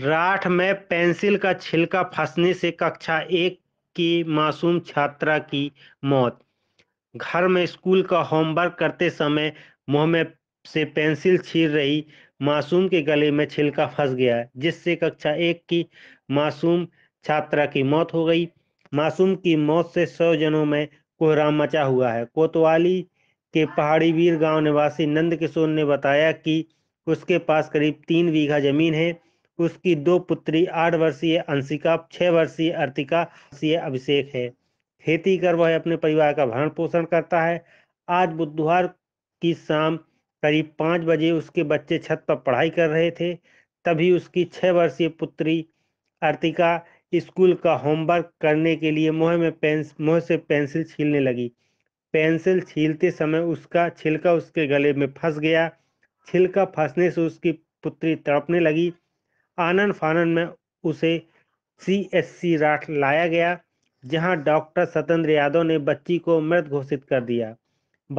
राठ में पेंसिल का छिलका फंसने से कक्षा एक की मासूम छात्रा की मौत घर में स्कूल का होमवर्क करते समय मुंह में से पेंसिल छीर रही मासूम के गले में छिलका फंस गया जिससे कक्षा एक की मासूम छात्रा की मौत हो गई मासूम की मौत से सौ जनों में कोहराम मचा हुआ है कोतवाली के पहाड़ी वीर गांव निवासी नंद किशोर ने बताया कि उसके पास करीब तीन बीघा जमीन है उसकी दो पुत्री आठ वर्षीय अंशिका छह वर्षीय अर्तिका वर्षीय अभिषेक है खेती कर वह अपने परिवार का भरण पोषण करता है आज बुधवार की शाम करीब पाँच बजे उसके बच्चे छत पर पढ़ाई कर रहे थे तभी उसकी छः वर्षीय पुत्री अर्तिका स्कूल का होमवर्क करने के लिए मुँह में पेंस मुँह से पेंसिल छीलने लगी पेंसिल छीलते समय उसका छिलका उसके गले में फंस गया छिलका फंसने से उसकी पुत्री तड़पने लगी आनन फानन में उसे सी एस सी राठ लाया गया जहां डॉक्टर सतेंद्र यादव ने बच्ची को मृत घोषित कर दिया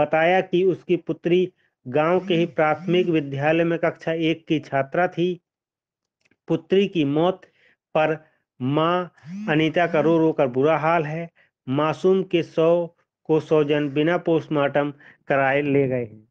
बताया कि उसकी पुत्री गांव के ही प्राथमिक विद्यालय में कक्षा एक की छात्रा थी पुत्री की मौत पर मां अनीता का रो रो कर बुरा हाल है मासूम के सौ को सौजन बिना पोस्टमार्टम कराए ले गए हैं